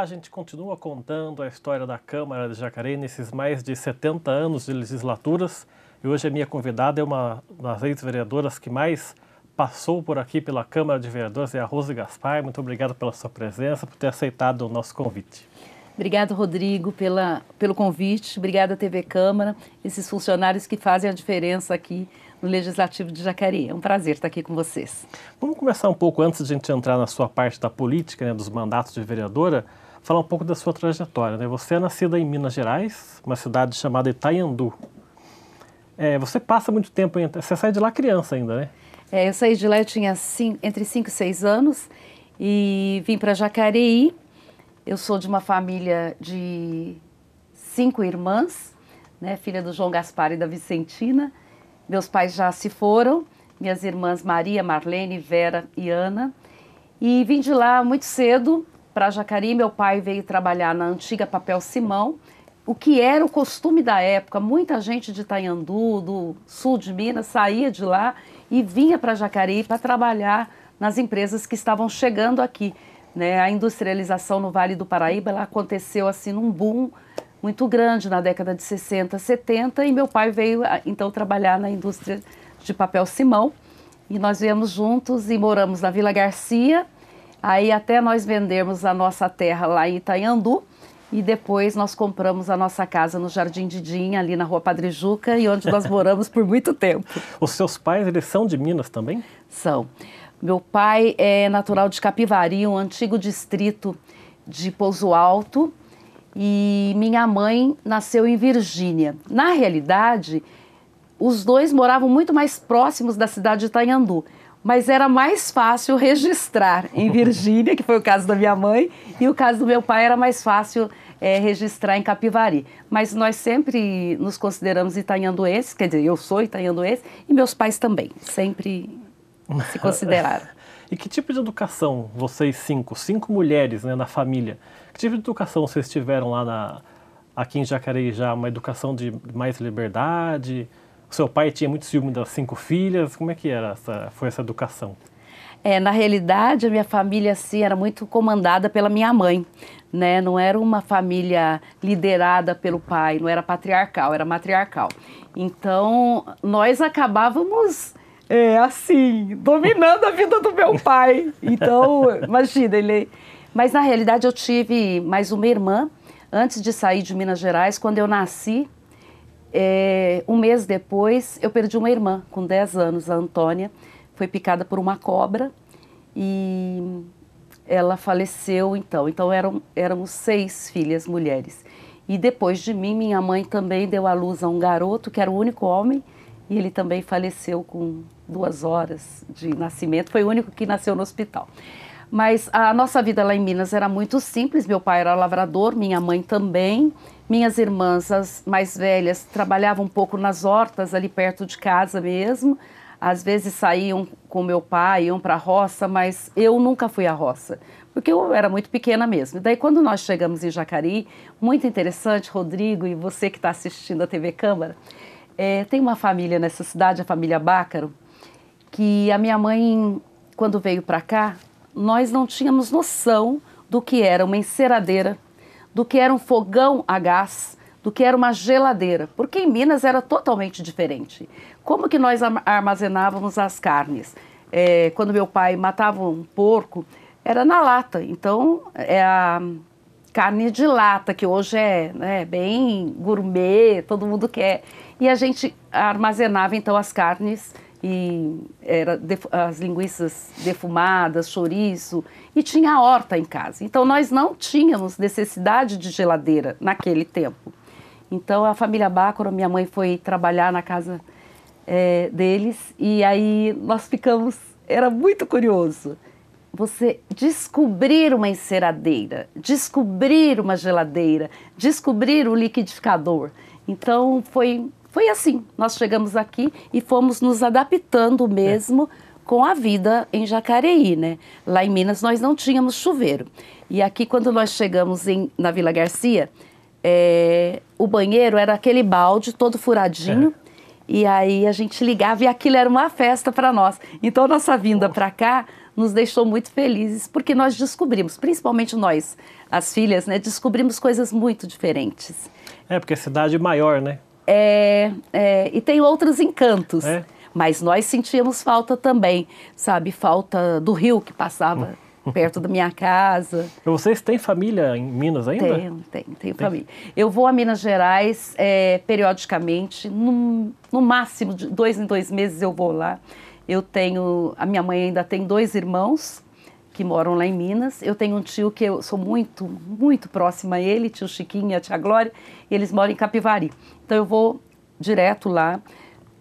a gente continua contando a história da Câmara de Jacareí nesses mais de 70 anos de legislaturas. E hoje a minha convidada é uma das ex-vereadoras que mais passou por aqui pela Câmara de Vereadores, é a Rose Gaspar. Muito obrigado pela sua presença, por ter aceitado o nosso convite. Obrigado, Rodrigo, pela, pelo convite. Obrigada, TV Câmara, esses funcionários que fazem a diferença aqui no Legislativo de Jacareí. É um prazer estar aqui com vocês. Vamos começar um pouco antes de a gente entrar na sua parte da política, né, dos mandatos de vereadora falar um pouco da sua trajetória. Né? Você é nascida em Minas Gerais, uma cidade chamada Itaiandu. É, você passa muito tempo, em, você sai de lá criança ainda, né? É, eu saí de lá, eu tinha cinco, entre 5 e 6 anos e vim para Jacareí. Eu sou de uma família de cinco irmãs, né? filha do João Gaspar e da Vicentina. Meus pais já se foram, minhas irmãs Maria, Marlene, Vera e Ana. E vim de lá muito cedo, para Jacareí, meu pai veio trabalhar na antiga Papel Simão, o que era o costume da época. Muita gente de Itaiandu, do sul de Minas, saía de lá e vinha para Jacareí para trabalhar nas empresas que estavam chegando aqui. Né? A industrialização no Vale do Paraíba ela aconteceu assim num boom muito grande na década de 60, 70 e meu pai veio ah, então trabalhar na indústria de papel Simão e nós viemos juntos e moramos na Vila Garcia Aí até nós vendermos a nossa terra lá em Itaiandu e depois nós compramos a nossa casa no Jardim Didim, ali na Rua Padre Juca, e onde nós moramos por muito tempo. Os seus pais, eles são de Minas também? São. Meu pai é natural de Capivari, um antigo distrito de Pouso Alto, e minha mãe nasceu em Virgínia. Na realidade, os dois moravam muito mais próximos da cidade de Itanhandu mas era mais fácil registrar em Virgínia, que foi o caso da minha mãe, e o caso do meu pai era mais fácil é, registrar em Capivari. Mas nós sempre nos consideramos itanhanduenses, quer dizer, eu sou itanhanduense e meus pais também, sempre se consideraram. e que tipo de educação vocês cinco, cinco mulheres né, na família, que tipo de educação vocês tiveram lá na, aqui em Jacareí já? Uma educação de mais liberdade? O seu pai tinha muito ciúme das cinco filhas. Como é que era essa, foi essa educação? É, na realidade, a minha família assim, era muito comandada pela minha mãe. Né? Não era uma família liderada pelo pai, não era patriarcal, era matriarcal. Então, nós acabávamos é, assim, dominando a vida do meu pai. Então, imagina, ele. Mas na realidade, eu tive mais uma irmã antes de sair de Minas Gerais. Quando eu nasci, é, um mês depois, eu perdi uma irmã com 10 anos, a Antônia. Foi picada por uma cobra e ela faleceu então. Então eram, éramos seis filhas mulheres. E depois de mim, minha mãe também deu à luz a um garoto que era o único homem e ele também faleceu com duas horas de nascimento. Foi o único que nasceu no hospital. Mas a nossa vida lá em Minas era muito simples. Meu pai era lavrador, minha mãe também. Minhas irmãs, as mais velhas, trabalhavam um pouco nas hortas ali perto de casa mesmo. Às vezes saíam com meu pai, iam para a roça, mas eu nunca fui à roça, porque eu era muito pequena mesmo. daí, quando nós chegamos em Jacareí, muito interessante, Rodrigo e você que está assistindo a TV Câmara, é, tem uma família nessa cidade, a família Bácaro, que a minha mãe, quando veio para cá, nós não tínhamos noção do que era uma enceradeira do que era um fogão a gás, do que era uma geladeira, porque em Minas era totalmente diferente. Como que nós armazenávamos as carnes? É, quando meu pai matava um porco, era na lata. Então, é a carne de lata, que hoje é né, bem gourmet, todo mundo quer. E a gente armazenava então as carnes e era as linguiças defumadas, chouriço, e tinha horta em casa. Então nós não tínhamos necessidade de geladeira naquele tempo. Então a família Bácora, minha mãe foi trabalhar na casa é, deles e aí nós ficamos, era muito curioso. Você descobrir uma enceradeira, descobrir uma geladeira, descobrir o liquidificador. Então foi foi assim. Nós chegamos aqui e fomos nos adaptando mesmo é. com a vida em Jacareí, né? Lá em Minas nós não tínhamos chuveiro. E aqui, quando nós chegamos em, na Vila Garcia, é, o banheiro era aquele balde todo furadinho. É. E aí a gente ligava e aquilo era uma festa para nós. Então, nossa vinda para cá nos deixou muito felizes porque nós descobrimos, principalmente nós, as filhas, né, descobrimos coisas muito diferentes. É, porque é cidade maior, né? é, é, e tem outros encantos. É. Mas nós sentíamos falta também, sabe? Falta do rio que passava hum. perto da minha casa. Vocês têm família em Minas ainda? Tenho, tenho, tenho família. Eu vou a Minas Gerais é, periodicamente, no, no máximo de dois em dois meses eu vou lá. Eu tenho, a minha mãe ainda tem dois irmãos, que moram lá em Minas. Eu tenho um tio que eu sou muito, muito próxima a ele, tio Chiquinho e a tia Glória, e eles moram em Capivari. Então eu vou direto lá.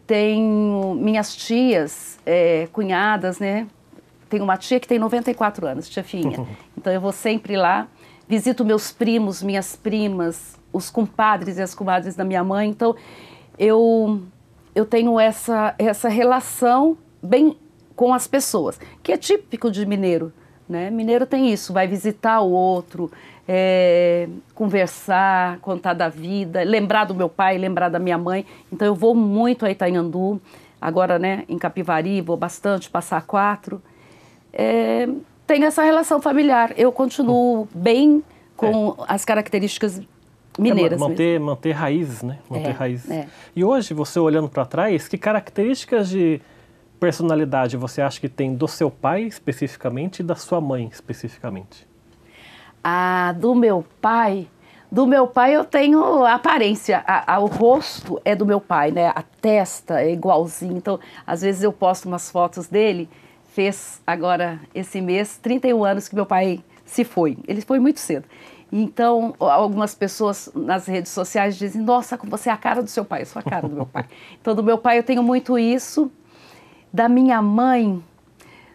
Tenho minhas tias, é, cunhadas, né? Tenho uma tia que tem 94 anos, tia Finha. Então eu vou sempre lá, visito meus primos, minhas primas, os compadres e as comadres da minha mãe. Então eu eu tenho essa essa relação bem com as pessoas, que é típico de mineiro. Né? Mineiro tem isso, vai visitar o outro, é, conversar, contar da vida, lembrar do meu pai, lembrar da minha mãe. Então eu vou muito a Itanhandu, agora né, em Capivari, vou bastante, passar quatro. É, essa relação familiar, eu continuo bem com é. as características é, mineiras. É, manter, mesmo. manter raízes, né? Manter é, raízes. É. E hoje, você olhando para trás, que características de personalidade você acha que tem do seu pai especificamente e da sua mãe especificamente? Ah, do meu pai. Do meu pai eu tenho a aparência, a, a, o rosto é do meu pai, né? A testa é igualzinho. Então, às vezes eu posto umas fotos dele. Fez agora esse mês 31 anos que meu pai se foi. Ele foi muito cedo. Então, algumas pessoas nas redes sociais dizem: "Nossa, você é a cara do seu pai, eu sou a cara do meu pai". Então, do meu pai eu tenho muito isso. Da minha mãe,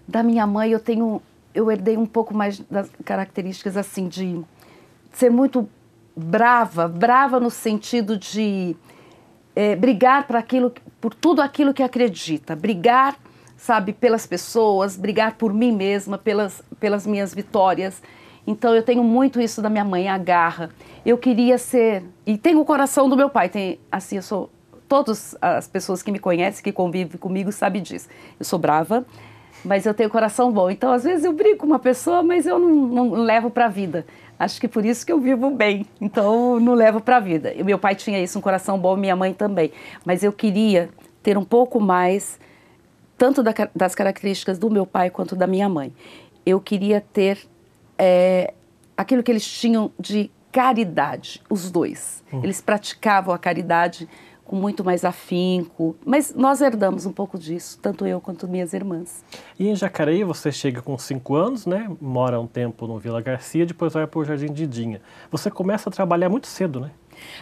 da minha mãe eu tenho, eu herdei um pouco mais das características assim de ser muito brava, brava no sentido de é, brigar por aquilo, por tudo aquilo que acredita, brigar, sabe, pelas pessoas, brigar por mim mesma, pelas, pelas minhas vitórias. Então eu tenho muito isso da minha mãe, a garra. Eu queria ser e tenho o coração do meu pai. Tem, assim, eu sou todas as pessoas que me conhecem, que convivem comigo, sabem disso. Eu sou brava, mas eu tenho coração bom. Então, às vezes, eu brigo com uma pessoa, mas eu não, não levo para a vida. Acho que por isso que eu vivo bem. Então, não levo para a vida. E meu pai tinha isso, um coração bom, minha mãe também. Mas eu queria ter um pouco mais, tanto da, das características do meu pai quanto da minha mãe. Eu queria ter é, aquilo que eles tinham de caridade, os dois. Hum. Eles praticavam a caridade com muito mais afinco. Mas nós herdamos um pouco disso, tanto eu quanto minhas irmãs. E em Jacareí você chega com 5 anos, né? Mora um tempo no Vila Garcia, depois vai para o Jardim Didinha. Você começa a trabalhar muito cedo, né?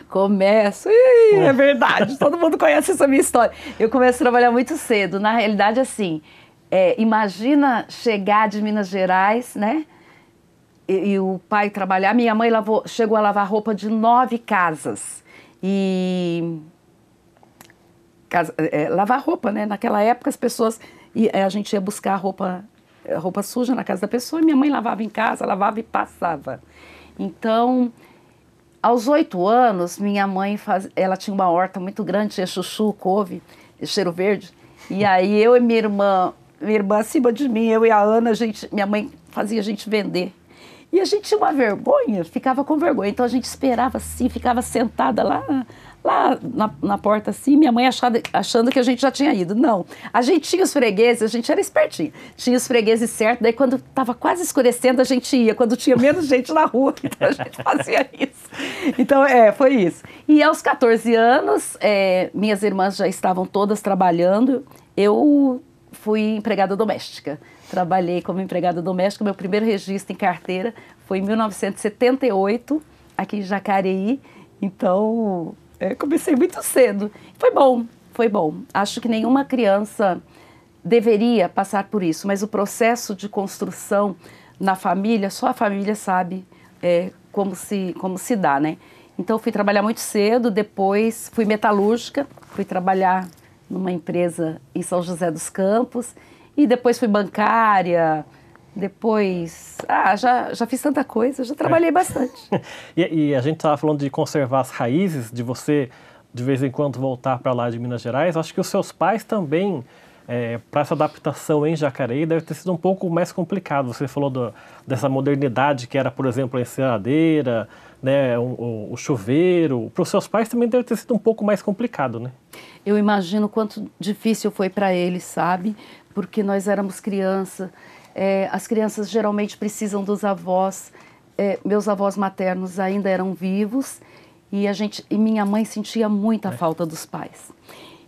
Começo, Ih, é. é verdade, todo mundo conhece essa minha história. Eu começo a trabalhar muito cedo. Na realidade, assim, é, imagina chegar de Minas Gerais, né? E, e, o pai trabalhar. Minha mãe lavou, chegou a lavar roupa de nove casas. E casa, é, lavar roupa, né? Naquela época as pessoas e é, a gente ia buscar roupa é, roupa suja na casa da pessoa e minha mãe lavava em casa, lavava e passava. Então, aos oito anos, minha mãe faz, ela tinha uma horta muito grande, tinha chuchu, couve, cheiro verde. E aí eu e minha irmã, minha irmã acima de mim, eu e a Ana, a gente, minha mãe fazia a gente vender e a gente tinha uma vergonha, ficava com vergonha. Então a gente esperava assim, ficava sentada lá, lá na, na porta assim, minha mãe achada, achando que a gente já tinha ido. Não, a gente tinha os fregueses, a gente era espertinho. Tinha os fregueses certos, daí quando estava quase escurecendo a gente ia, quando tinha menos gente na rua, então a gente fazia isso. Então, é, foi isso. E aos 14 anos, é, minhas irmãs já estavam todas trabalhando, eu fui empregada doméstica. Trabalhei como empregada doméstica. Meu primeiro registro em carteira foi em 1978, aqui em Jacareí. Então, é, comecei muito cedo. Foi bom, foi bom. Acho que nenhuma criança deveria passar por isso, mas o processo de construção na família, só a família sabe é, como, se, como se dá, né? Então, fui trabalhar muito cedo, depois fui metalúrgica, fui trabalhar numa empresa em São José dos Campos e depois fui bancária, depois. Ah, já, já fiz tanta coisa, já trabalhei é. bastante. e, e, a gente estava falando de conservar as raízes, de você de vez em quando voltar para lá de Minas Gerais. Acho que os seus pais também, é, para essa adaptação em Jacareí, deve ter sido um pouco mais complicado. Você falou do, dessa modernidade que era, por exemplo, a enceradeira, né, o, o, o chuveiro. Para os seus pais também deve ter sido um pouco mais complicado, né? Eu imagino quanto difícil foi para eles, sabe? porque nós éramos criança. É, as crianças geralmente precisam dos avós. É, meus avós maternos ainda eram vivos e a gente e minha mãe sentia muita é. falta dos pais.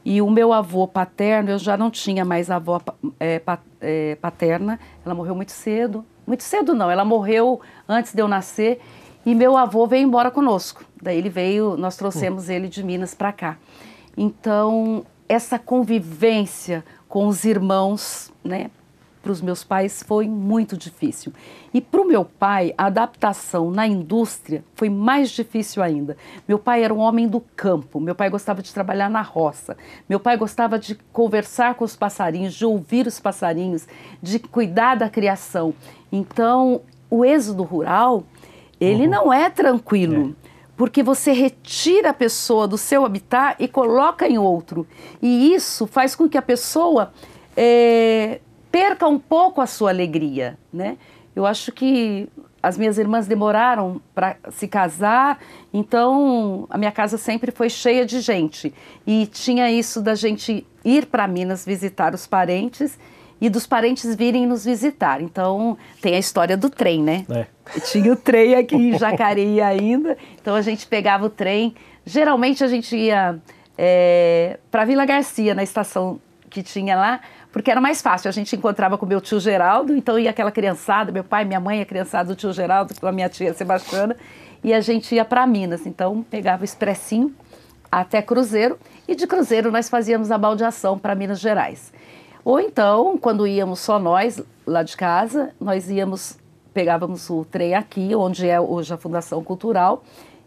E o meu avô paterno, eu já não tinha mais avó é, é, paterna, ela morreu muito cedo. Muito cedo não, ela morreu antes de eu nascer e meu avô veio embora conosco. Daí ele veio, nós trouxemos ele de Minas para cá. Então, essa convivência com os irmãos, né? Para os meus pais foi muito difícil. E para o meu pai, a adaptação na indústria foi mais difícil ainda. Meu pai era um homem do campo, meu pai gostava de trabalhar na roça, meu pai gostava de conversar com os passarinhos, de ouvir os passarinhos, de cuidar da criação. Então, o êxodo rural, ele uhum. não é tranquilo. É porque você retira a pessoa do seu habitat e coloca em outro. E isso faz com que a pessoa é, perca um pouco a sua alegria, né? Eu acho que as minhas irmãs demoraram para se casar, então a minha casa sempre foi cheia de gente. E tinha isso da gente ir para Minas visitar os parentes e dos parentes virem nos visitar. Então, tem a história do trem, né? É. Tinha o trem aqui em Jacareí ainda, então a gente pegava o trem. Geralmente a gente ia é, para Vila Garcia, na estação que tinha lá, porque era mais fácil. A gente encontrava com meu tio Geraldo, então ia aquela criançada, meu pai, minha mãe, a criançada do tio Geraldo, com a minha tia Sebastiana, e a gente ia para Minas. Então pegava o expressinho até Cruzeiro, e de Cruzeiro nós fazíamos a baldeação para Minas Gerais. Ou então, quando íamos só nós lá de casa, nós íamos, pegávamos o trem aqui, onde é hoje a Fundação Cultural,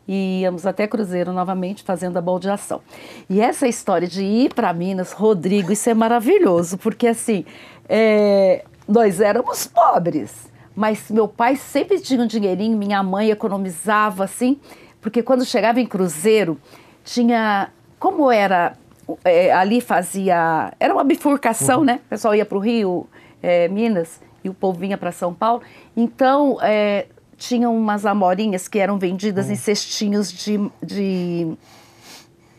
e íamos até Cruzeiro novamente fazendo a baldeação. E essa história de ir para Minas, Rodrigo, isso é maravilhoso, porque assim, é, nós éramos pobres, mas meu pai sempre tinha um dinheirinho, minha mãe economizava assim, porque quando chegava em Cruzeiro, tinha. Como era é, ali fazia. Era uma bifurcação, uhum. né? O pessoal ia para o Rio, é, Minas, e o povo vinha para São Paulo. Então, é, tinham umas amorinhas que eram vendidas uhum. em cestinhos de, de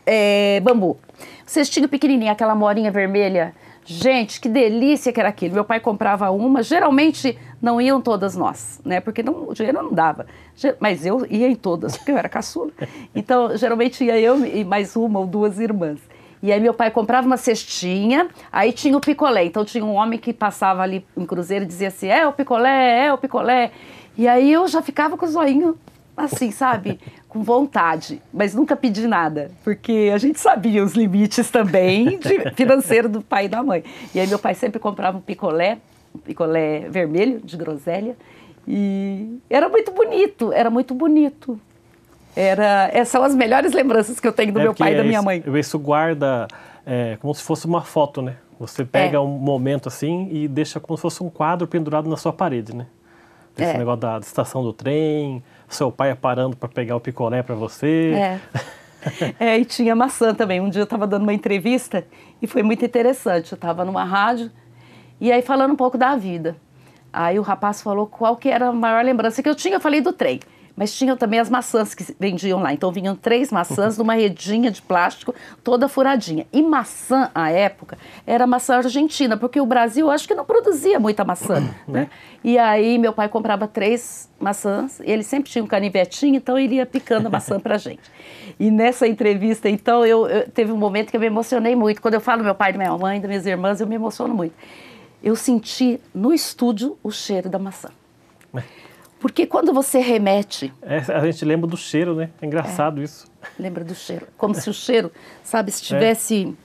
é, bambu. Cestinho pequenininho, aquela amorinha vermelha. Gente, que delícia que era aquilo. Meu pai comprava uma, geralmente não iam todas nós, né? Porque não, o dinheiro não dava. Mas eu ia em todas, porque eu era caçula. Então, geralmente ia eu e mais uma ou duas irmãs. E aí meu pai comprava uma cestinha, aí tinha o picolé. Então tinha um homem que passava ali em cruzeiro e dizia assim: é o picolé, é o picolé. E aí eu já ficava com o zoinho assim, sabe? Com vontade, mas nunca pedi nada, porque a gente sabia os limites também de financeiro do pai e da mãe. E aí meu pai sempre comprava um picolé, um picolé vermelho de groselha, e era muito bonito, era muito bonito. Era, essas é, são as melhores lembranças que eu tenho do é meu pai e da é minha mãe. Isso, isso guarda é, como se fosse uma foto, né? Você pega é. um momento assim e deixa como se fosse um quadro pendurado na sua parede, né? Esse é. negócio da, da estação do trem, seu pai parando para pegar o picolé para você. É. é, e tinha maçã também. Um dia eu estava dando uma entrevista e foi muito interessante. Eu estava numa rádio e aí falando um pouco da vida. Aí o rapaz falou qual que era a maior lembrança que eu tinha. Eu falei do trem. Mas tinham também as maçãs que vendiam lá. Então vinham três maçãs numa redinha de plástico toda furadinha. E maçã, à época, era maçã argentina, porque o Brasil acho que não produzia muita maçã. Uhum. Né? né? E aí meu pai comprava três maçãs, ele sempre tinha um canivetinho, então ele ia picando a maçã a gente. E nessa entrevista, então, eu, eu teve um momento que eu me emocionei muito. Quando eu falo meu pai, da minha mãe, das minhas irmãs, eu me emociono muito. Eu senti no estúdio o cheiro da maçã. É. Porque quando você remete. É, a gente lembra do cheiro, né? É engraçado é, isso. Lembra do cheiro. Como se o cheiro, sabe, estivesse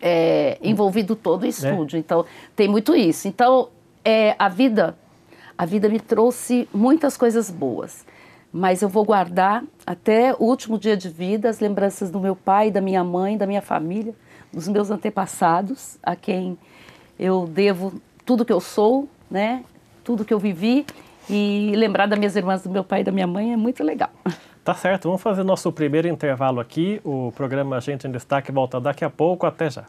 é. é. envolvido todo o é. estúdio. Então, tem muito isso. Então, é, a vida. A vida me trouxe muitas coisas boas, mas eu vou guardar até o último dia de vida as lembranças do meu pai, da minha mãe, da minha família, dos meus antepassados, a quem eu devo tudo que eu sou, né? Tudo que eu vivi e lembrar das minhas irmãs, do meu pai e da minha mãe é muito legal. Tá certo, vamos fazer nosso primeiro intervalo aqui. O programa Gente em Destaque volta daqui a pouco. Até já.